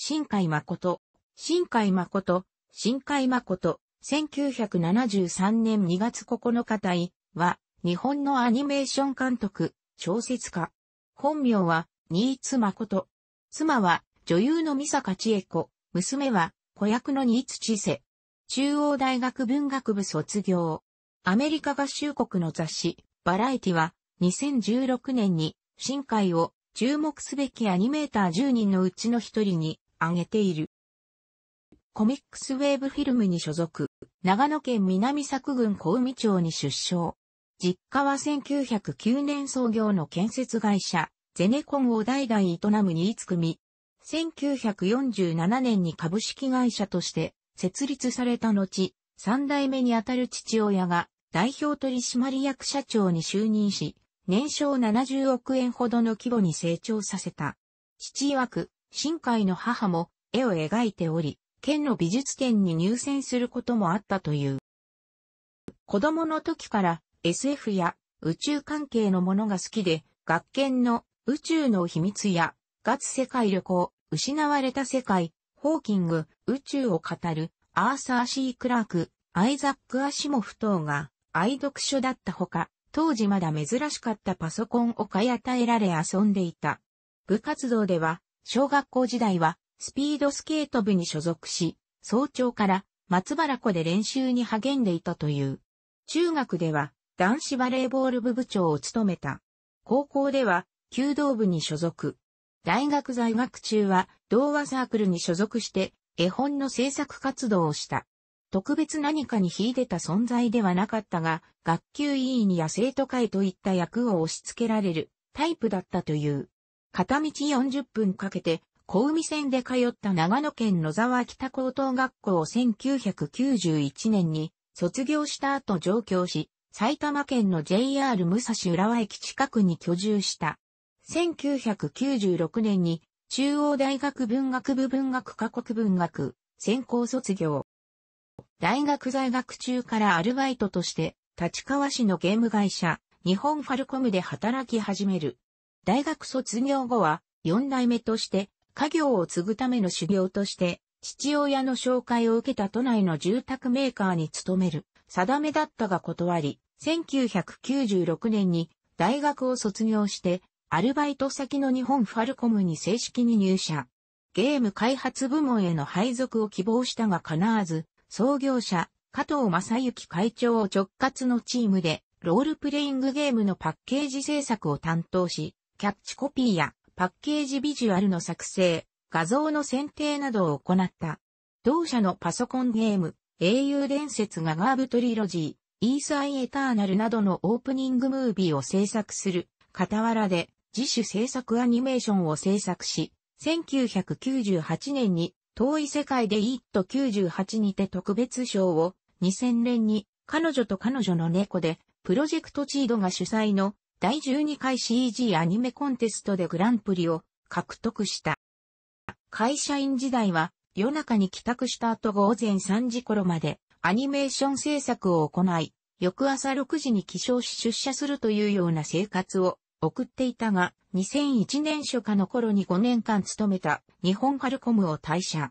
新海誠、新海誠、新海誠、1973年2月9日隊は、日本のアニメーション監督、小説家。本名は、新津誠。妻は、女優の三坂千恵子。娘は、子役の新津千世。中央大学文学部卒業。アメリカ合衆国の雑誌、バラエティは、2016年に、新海を注目すべきアニメーター10人のうちの一人に挙げている。コミックスウェーブフィルムに所属、長野県南作郡小海町に出生。実家は1909年創業の建設会社、ゼネコンを代々営む新津組。1947年に株式会社として設立された後、三代目にあたる父親が代表取締役社長に就任し、年商70億円ほどの規模に成長させた。父曰く、新海の母も絵を描いており、県の美術展に入選することもあったという。子供の時から SF や宇宙関係のものが好きで、学研の宇宙の秘密や、月世界旅行、失われた世界、ホーキング、宇宙を語る、アーサー・シー・クラーク、アイザック・アシモフ等が愛読書だったほか、当時まだ珍しかったパソコンを買い与えられ遊んでいた。部活動では、小学校時代はスピードスケート部に所属し、早朝から松原湖で練習に励んでいたという。中学では男子バレーボール部部長を務めた。高校では弓道部に所属。大学在学中は童話サークルに所属して絵本の制作活動をした。特別何かに秀でた存在ではなかったが、学級委員や生徒会といった役を押し付けられるタイプだったという。片道40分かけて、小海線で通った長野県野沢北高等学校を1991年に卒業した後上京し、埼玉県の JR 武蔵浦和駅近くに居住した。1996年に中央大学文学部文学科国文学専攻卒業。大学在学中からアルバイトとして立川市のゲーム会社日本ファルコムで働き始める。大学卒業後は、四代目として、家業を継ぐための修行として、父親の紹介を受けた都内の住宅メーカーに勤める、定めだったが断り、1996年に大学を卒業して、アルバイト先の日本ファルコムに正式に入社。ゲーム開発部門への配属を希望したが叶わず、創業者、加藤正幸会長を直轄のチームで、ロールプレイングゲームのパッケージ制作を担当し、キャッチコピーやパッケージビジュアルの作成、画像の選定などを行った。同社のパソコンゲーム、英雄伝説がガーブトリロジー、イースアイエターナルなどのオープニングムービーを制作する、傍らで自主制作アニメーションを制作し、1998年に遠い世界でイット98にて特別賞を2000年に彼女と彼女の猫でプロジェクトチードが主催の第12回 CG アニメコンテストでグランプリを獲得した。会社員時代は夜中に帰宅した後午前3時頃までアニメーション制作を行い、翌朝6時に起床し出社するというような生活を送っていたが、2001年初夏の頃に5年間勤めた日本ファルコムを退社。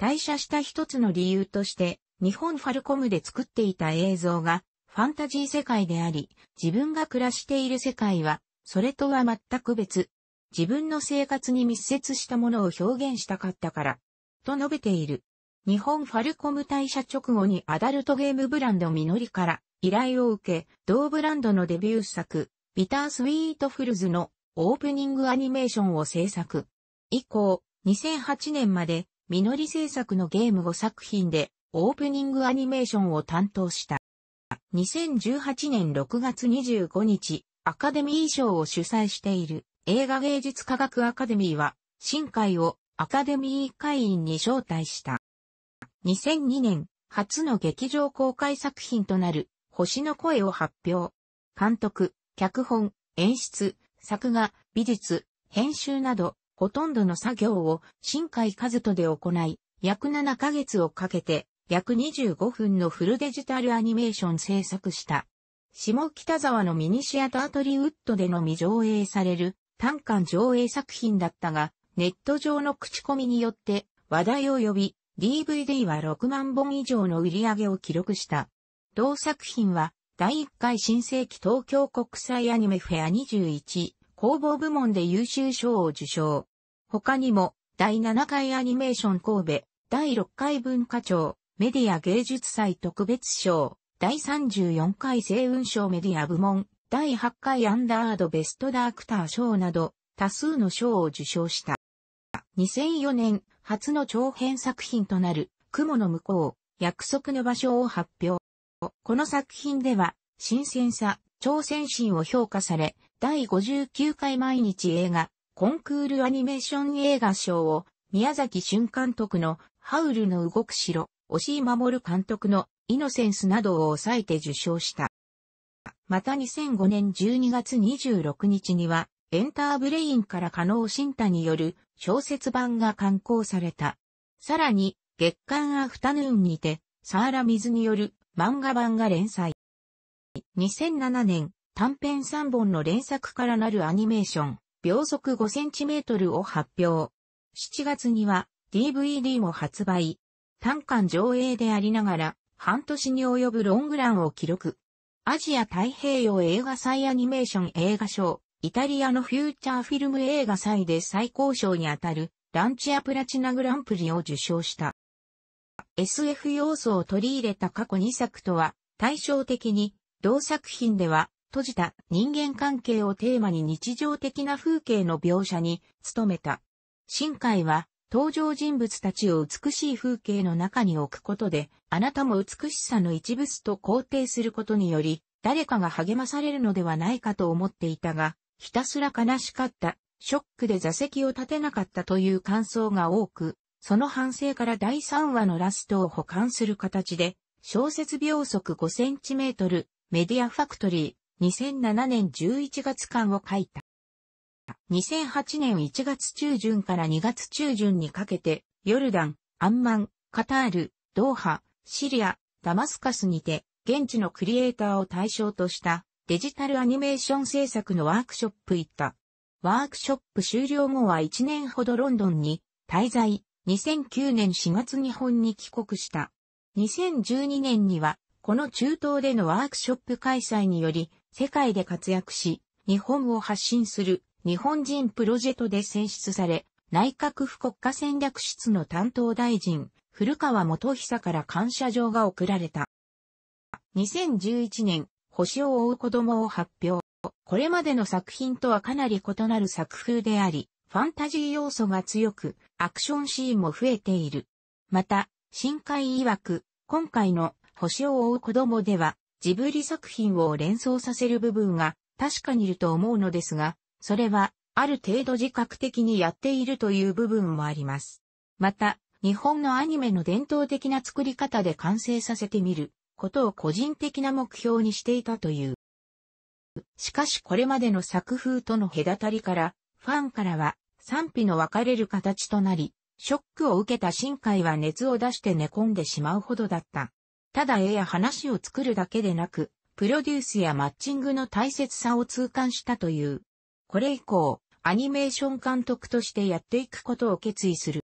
退社した一つの理由として、日本ファルコムで作っていた映像がファンタジー世界であり、自分が暮らしている世界は、それとは全く別。自分の生活に密接したものを表現したかったから、と述べている。日本ファルコム大社直後にアダルトゲームブランドミノリから依頼を受け、同ブランドのデビュー作、ビタースイートフルズのオープニングアニメーションを制作。以降、2008年までミノリ制作のゲーム5作品でオープニングアニメーションを担当した。2018年6月25日、アカデミー賞を主催している映画芸術科学アカデミーは、新海をアカデミー会員に招待した。2002年、初の劇場公開作品となる、星の声を発表。監督、脚本、演出、作画、美術、編集など、ほとんどの作業を新海和人で行い、約7ヶ月をかけて約25分のフルデジタルアニメーション制作した。下北沢のミニシアタートリウッドでのみ上映される単館上映作品だったが、ネット上の口コミによって話題を呼び、DVD は6万本以上の売り上げを記録した。同作品は、第1回新世紀東京国際アニメフェア21工房部門で優秀賞を受賞。他にも、第7回アニメーション神戸、第6回文化庁、メディア芸術祭特別賞、第34回星雲賞メディア部門、第8回アンダードベストダークター賞など、多数の賞を受賞した。2004年、初の長編作品となる、雲の向こう、約束の場所を発表。この作品では、新鮮さ、挑戦心を評価され、第59回毎日映画、コンクールアニメーション映画賞を、宮崎俊監督の、ハウルの動く城、押井守監督のイノセンスなどを抑えて受賞した。また2005年12月26日には、エンターブレインから加納新太による小説版が刊行された。さらに、月刊アフタヌーンにて、サーラ水による漫画版が連載。2007年、短編3本の連作からなるアニメーション、秒速 5cm を発表。7月には DVD も発売。単館上映でありながら、半年に及ぶロングランを記録。アジア太平洋映画祭アニメーション映画賞、イタリアのフューチャーフィルム映画祭で最高賞にあたる、ランチアプラチナグランプリを受賞した。SF 要素を取り入れた過去2作とは、対照的に、同作品では、閉じた人間関係をテーマに日常的な風景の描写に努めた。深海は、登場人物たちを美しい風景の中に置くことで、あなたも美しさの一物と肯定することにより、誰かが励まされるのではないかと思っていたが、ひたすら悲しかった、ショックで座席を立てなかったという感想が多く、その反省から第3話のラストを保管する形で、小説秒速5センチメートル、メディアファクトリー、2007年11月間を書いた。2008年1月中旬から2月中旬にかけて、ヨルダン、アンマン、カタール、ドーハ、シリア、ダマスカスにて、現地のクリエイターを対象としたデジタルアニメーション制作のワークショップ行った。ワークショップ終了後は1年ほどロンドンに滞在、2009年4月日本に帰国した。2012年には、この中東でのワークショップ開催により、世界で活躍し、日本を発信する日本人プロジェクトで選出され、内閣府国家戦略室の担当大臣、古川元久から感謝状が贈られた。2011年、星を追う子供を発表。これまでの作品とはかなり異なる作風であり、ファンタジー要素が強く、アクションシーンも増えている。また、深海曰く、今回の星を追う子供では、ジブリ作品を連想させる部分が確かにいると思うのですが、それは、ある程度自覚的にやっているという部分もあります。また、日本のアニメの伝統的な作り方で完成させてみることを個人的な目標にしていたという。しかしこれまでの作風との隔たりから、ファンからは賛否の分かれる形となり、ショックを受けた新海は熱を出して寝込んでしまうほどだった。ただ絵や話を作るだけでなく、プロデュースやマッチングの大切さを痛感したという。これ以降、アニメーション監督としてやっていくことを決意する。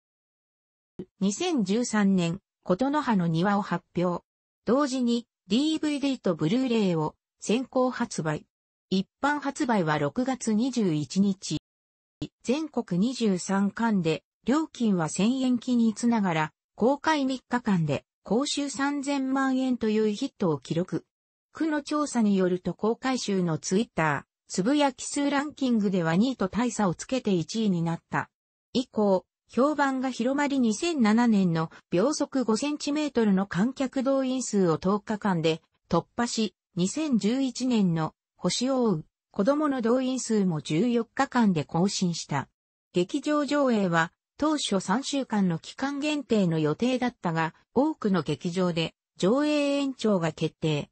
2013年、ことの葉の庭を発表。同時に DVD とブルーレイを先行発売。一般発売は6月21日。全国23巻で、料金は1000円均つながら、公開3日間で、公衆3000万円というヒットを記録。区の調査によると公開集のツイッター。つぶやき数ランキングでは2位と大差をつけて1位になった。以降、評判が広まり2007年の秒速5トルの観客動員数を10日間で突破し、2011年の星を追う子供の動員数も14日間で更新した。劇場上映は当初3週間の期間限定の予定だったが、多くの劇場で上映延長が決定。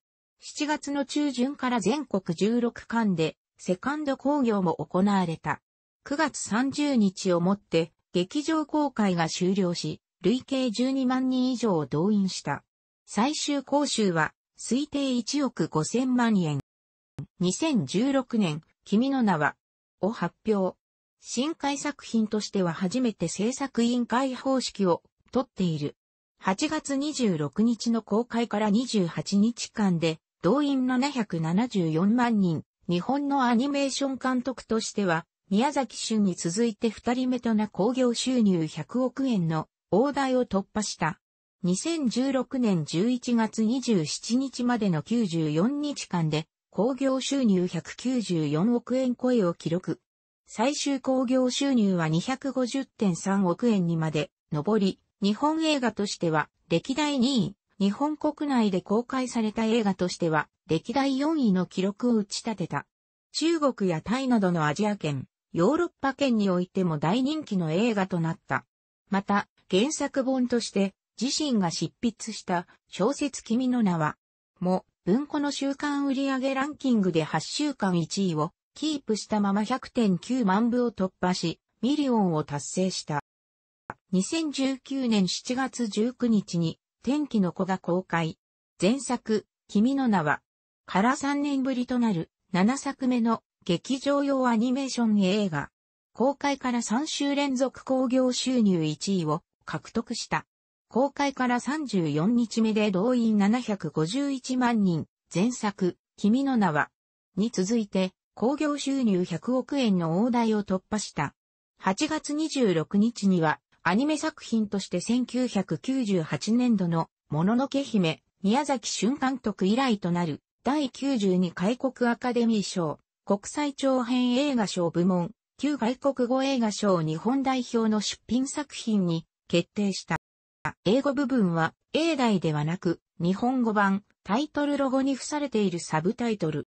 7月の中旬から全国16巻でセカンド興行も行われた。9月30日をもって、劇場公開が終了し、累計12万人以上を動員した。最終講習は、推定1億5千万円。2016年、君の名は、を発表。新海作品としては初めて制作委員会方式を取っている。8月26日の公開から28日間で動員774万人、日本のアニメーション監督としては、宮崎駿に続いて二人目とな興行収入100億円の大台を突破した。2016年11月27日までの94日間で、興行収入194億円超えを記録。最終興行収入は250.3億円にまで上り、日本映画としては歴代2位、日本国内で公開された映画としては、歴代4位の記録を打ち立てた。中国やタイなどのアジア圏、ヨーロッパ圏においても大人気の映画となった。また、原作本として、自身が執筆した小説君の名は、も、文庫の週間売上ランキングで8週間1位をキープしたまま100.9万部を突破し、ミリオンを達成した。2019年7月19日に天気の子が公開。前作、君の名は、から3年ぶりとなる7作目の劇場用アニメーション映画。公開から3週連続興行収入1位を獲得した。公開から34日目で動員751万人、前作、君の名は、に続いて、興行収入100億円の大台を突破した。8月26日には、アニメ作品として1998年度の、もののけ姫、宮崎俊監督以来となる、第92回国アカデミー賞、国際長編映画賞部門、旧外国語映画賞日本代表の出品作品に決定した。英語部分は、英題ではなく、日本語版、タイトルロゴに付されているサブタイトル。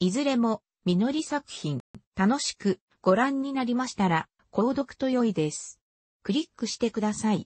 いずれも、実り作品、楽しくご覧になりましたら、購読と良いです。クリックしてください。